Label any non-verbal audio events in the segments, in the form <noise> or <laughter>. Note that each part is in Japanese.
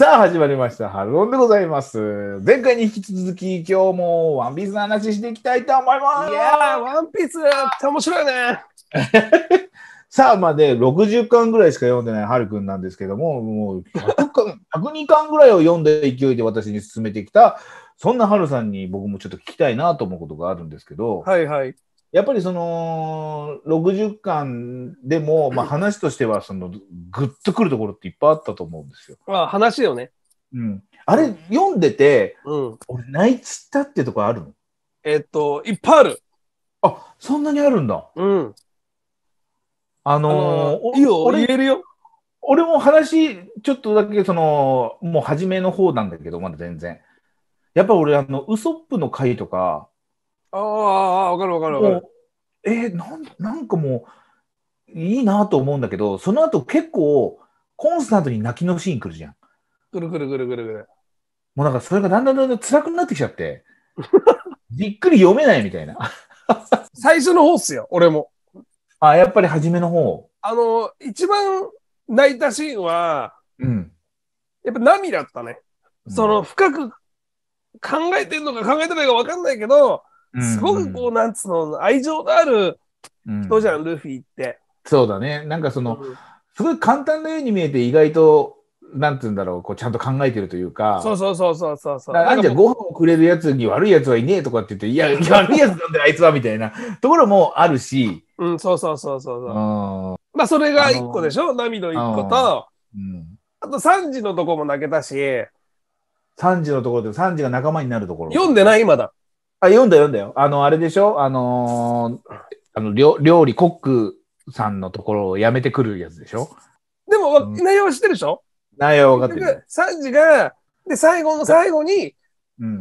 さあ、始まりました。ハルロンでございます。前回に引き続き、今日もワンピースの話していきたいと思います。いやー、ワンピースって面白いね。<laughs> さあ、まで60巻ぐらいしか読んでないハルくんなんですけども、もう100巻、102 <laughs> 巻ぐらいを読んで勢いで私に進めてきた、そんなハルさんに僕もちょっと聞きたいなと思うことがあるんですけど。はいはい。やっぱりその60巻でも、<laughs> まあ、話としてはそのぐっとくるところっていっぱいあったと思うんですよ。まあ話よね。うん、あれ読んでて、うん、俺泣いつったってとこあるのえっといっぱいある。あそんなにあるんだ。うん。あのー、いいよ俺言えるよ。俺も話ちょっとだけそのもう初めの方なんだけどまだ全然。やっぱ俺あのウソップの回とかああ、わかるわかるわかる。えー、なんなんかもう、いいなと思うんだけど、その後結構、コンスタントに泣きのシーン来るじゃん。くるくるくるくるくる。もうなんかそれがだんだんだんだん辛くなってきちゃって、びっくり読めないみたいな。最初の方っすよ、俺も。あ、やっぱり初めの方。あの、一番泣いたシーンは、うん。やっぱ涙だったね。その、深く考えてんのか考えてないか分かんないけど、すごくこう、なんつうの、愛情のある人じゃん、ルフィって。そうだね。なんかその、すごい簡単なように見えて意外と、なんつうんだろう、こうちゃんと考えてるというか。そうそうそうそうそうそう。あんじゃご飯をくれるやつに悪いやつはいねえとかって言って、いや、悪いやつなんだあいつはみたいなところもあるし。うん、そうそうそうそうそう。まあそれが一個でしょ、波の一個と。あと3時のとこも泣けたし。3時のところで3時が仲間になるところ。読んでない今だ。あ、読んだ読んだよ。あの、あれでしょあのー、あの料料理コックさんのところをやめてくるやつでしょでも、内容は知ってるでしょ内容分かってる。サンジが、で、最後の最後に、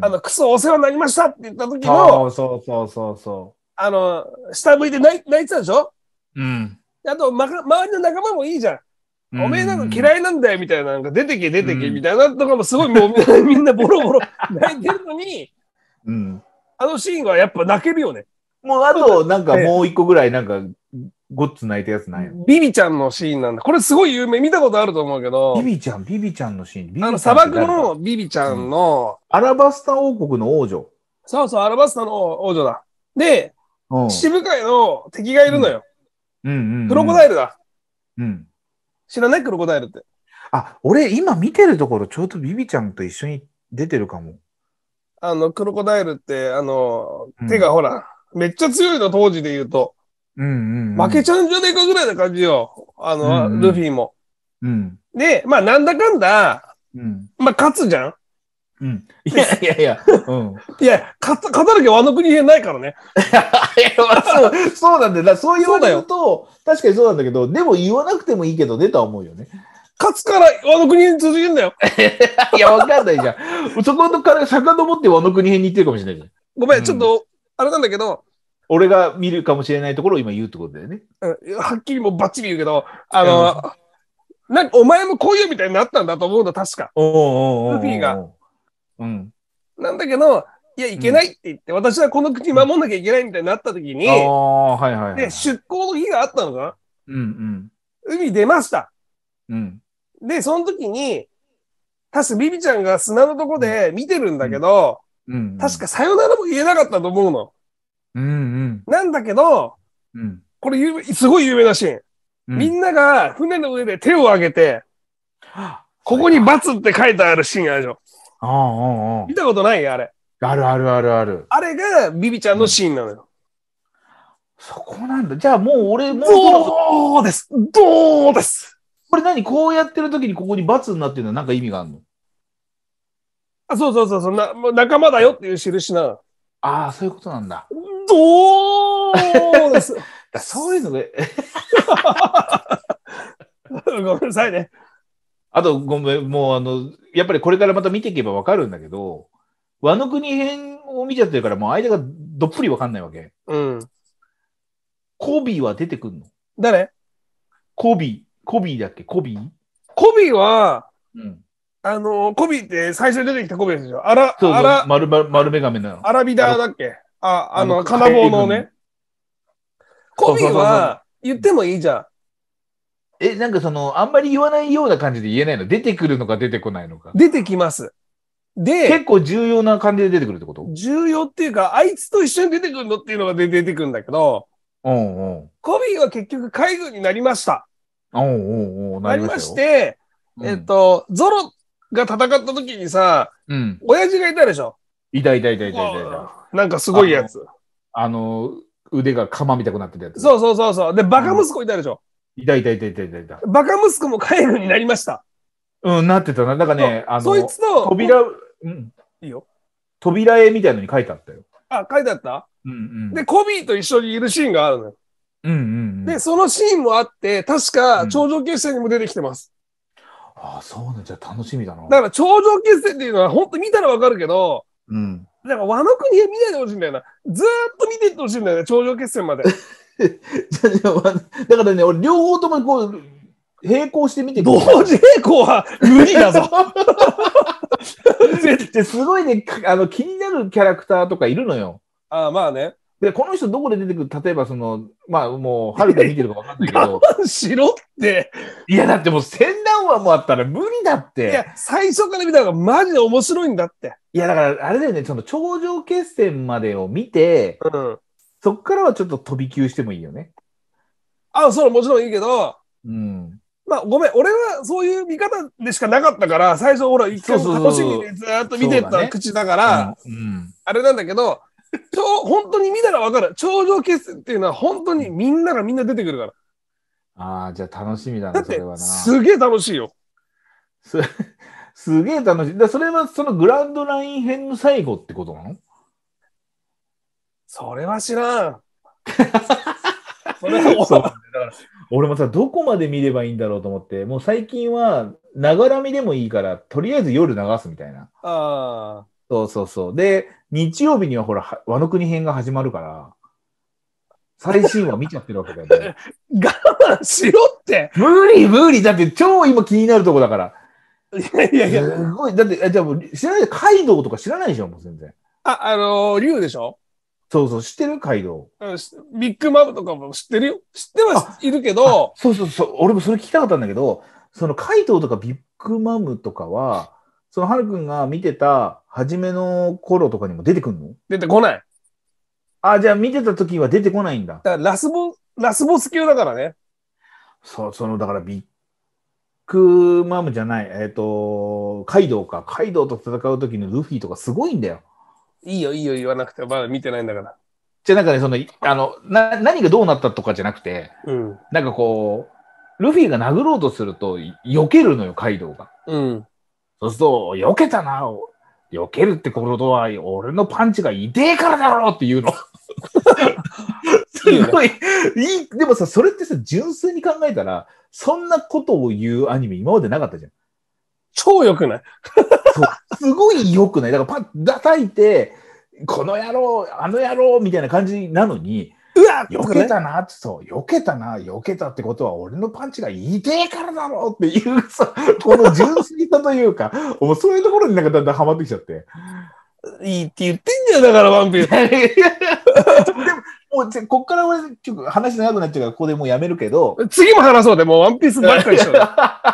あの、クソお世話になりましたって言った時の、そうそうそうそうあの、下向いて泣い泣いてたでしょう。ん。あと、ま周りの仲間もいいじゃん。おめえなんか嫌いなんだよみたいな、なんか出てけ出てけみたいなとかもすごいもうみんなボロボロ泣いてるのに、うん。あのシーンはやっぱ泣けるよね。もうあと、なんかもう一個ぐらい、なんか、ごっつ泣いたやつないのビビちゃんのシーンなんだ。これすごい有名、見たことあると思うけど。ビビちゃん、ビビちゃんのシーン。ビビあの、砂漠のビビちゃんの、うん、アラバスタ王国の王女。そうそう、アラバスタの王女だ。で、うん、渋海の敵がいるのよ。うん、うんうん、クロコダイルだ。うん。知らないクロコダイルって。あ、俺今見てるところ、ちょうどビビちゃんと一緒に出てるかも。あの、クロコダイルって、あの、手がほら、うん、めっちゃ強いの、当時で言うと。うんうん、うん、負けちゃうんじゃねえかぐらいな感じよ。あの、うんうん、ルフィも。うん。で、まあ、なんだかんだ、うん、まあ、勝つじゃん。うん。いやいやいや。うん、<laughs> いや、勝勝たなきゃワノ国編ないからね。<laughs> そうそうなんだよ。そう言われると、確かにそうなんだけど、でも言わなくてもいいけどねとは思うよね。勝つから和の国編に続いんだよ。<laughs> いや、わかんないじゃん。そこから遡って和の国編に行ってるかもしれないじゃん。ごめん、ちょっと、あれなんだけど、俺が見るかもしれないところを今言うってことだよね。うん、はっきりもうばっちり言うけど、あの、うん、なんかお前もこういうみたいになったんだと思うの、確か。おーおーおールフィが。うん。なんだけど、いや、いけないって言って、うん、私はこの国守んなきゃいけないみたいになった時に、うん、はいはい、はい、で、出港の日があったのかなうんうん。海出ました。うん。で、その時に、確かビビちゃんが砂のとこで見てるんだけど、うんうん確かさよならも言えなかったと思うの。うんうん、なんだけど、うん、これすごい有名なシーン、うん、みんなが船の上で手を上げて、ここに罰って書いてあるシーンあるでしょ。ああああ見たことないあれ。あるあるあるある。あれがビビちゃんのシーンなのよ。そこなんだ。じゃあもう俺もう。どうですどうですこれ何こうやってる時にここに×になってるのは何か意味があるのあそうそうそうそうな、仲間だよっていう印な。ああ、そういうことなんだ。どうです <laughs> そういうのが <laughs> ごめんなさいね。あと、ごめん、もうあの、やっぱりこれからまた見ていけばわかるんだけど、和の国編を見ちゃってるから、もう間がどっぷりわかんないわけ。うん。コビーは出てくんの誰コビーコビーだっけコビーコビーは、うん、あの、コビーって最初に出てきたコビーですよ。あら、そうあそう、ら、丸丸丸メガメなの。アラビダーだっけあ、あの金棒のね。コビーは、言ってもいいじゃん。え、なんかその、あんまり言わないような感じで言えないの出てくるのか出てこないのか。出てきます。で、結構重要な感じで出てくるってこと重要っていうか、あいつと一緒に出てくるのっていうのが出出てくるんだけど、うんうん。コビーは結局海軍になりました。おうおうなりまして、うん、えっと、ゾロが戦った時にさ、うん、親父がいたでしょ。いたいたいたいたいたいた。なんかすごいやつ。あの、腕が釜みたくなってたやつ。そうそうそうそう。で、バカ息子いたでしょ。いたいたいたいたいたいた。バカ息子も帰るになりました。うん、なってたな。なんかね、あの、そいつの扉、うん。いいよ。扉絵みたいのに書いてあったよ。あ、書いてあったうんうん。で、コビーと一緒にいるシーンがあるのよ。うんうんうん、で、そのシーンもあって、確か頂上決戦にも出てきてます。うん、ああ、そうね。じゃあ楽しみだな。だから頂上決戦っていうのは本当見たらわかるけど、うん。だから和の国は見ないでほしいんだよな。ずっと見ていってほしいんだよね、頂上決戦まで。<laughs> だからね、俺両方ともこう、並行して見て同時並行は無理だぞ。<laughs> すごいね、あの、気になるキャラクターとかいるのよ。ああ、まあね。で、この人どこで出てくる例えばその、まあもう、はるか見てるかわかんないけど。<laughs> 我慢しろって。いや、だってもう千乱話もあったら無理だって。いや、最初から見た方がマジで面白いんだって。いや、だからあれだよね、その頂上決戦までを見て、うん、そっからはちょっと飛び級してもいいよね。あ、そう、もちろんいいけど、うん。まあ、ごめん、俺はそういう見方でしかなかったから、最初、ほら、一回楽しみにずっと見てた口だから、あれなんだけど、超、本当に見たらわかる。頂上決戦っていうのは本当にみんながみんな出てくるから。ああ、じゃあ楽しみだな、それはな。すげえ楽しいよ。す、<laughs> すげえ楽しい。だそれはそのグランドライン編の最後ってことなのそれは知らん。<laughs> 俺もさ、どこまで見ればいいんだろうと思って、もう最近は、ながら見でもいいから、とりあえず夜流すみたいな。ああ。そうそうそう。で、日曜日にはほら、和の国編が始まるから、最新話見ちゃってるわけだよね。<laughs> 我慢しろって無理無理だって超今気になるとこだから。いやいやいや。すごい。だって、じゃもう知らない、カイドウとか知らないでしょ、もう全然。あ、あのー、竜でしょそうそう、知ってるカイドウ、うん。ビッグマムとかも知ってるよ。知ってはいるけど。そうそうそう。俺もそれ聞きたかったんだけど、そのカイドウとかビッグマムとかは、そのはるくんが見てた初めの頃とかにも出てくんの出てこない。あ、じゃあ見てた時は出てこないんだ。だラスボ、ラスボス級だからね。そう、その、だからビッグマムじゃない、えっ、ー、と、カイドウか。カイドウと戦う時のルフィとかすごいんだよ。いいよ、いいよ、言わなくて、まだ見てないんだから。じゃなんかね、その、あの、な、何がどうなったとかじゃなくて、うん、なんかこう、ルフィが殴ろうとすると、避けるのよ、カイドウが。うん。そうすると、避けたな、避けるってことは、俺のパンチが痛えからだろうっていうの。すごい、いい、でもさ、それってさ、純粋に考えたら、そんなことを言うアニメ今までなかったじゃん。超良くないそう。すごい良くない。だからパッ、叩いて、この野郎、あの野郎みたいな感じなのに、うわ避けたなって、そう、避けたな、避けたってことは、俺のパンチが痛えからだろうっていう <laughs> この純粋さというか、もうそういうところになんかだんだんハマってきちゃって。いいって言ってんじゃん、だから、ワンピース。<laughs> でも、もう、こっから俺、話長くなっちゃうから、ここでもうやめるけど。次も話そうで、もうワンピースばっかりしよう。<laughs>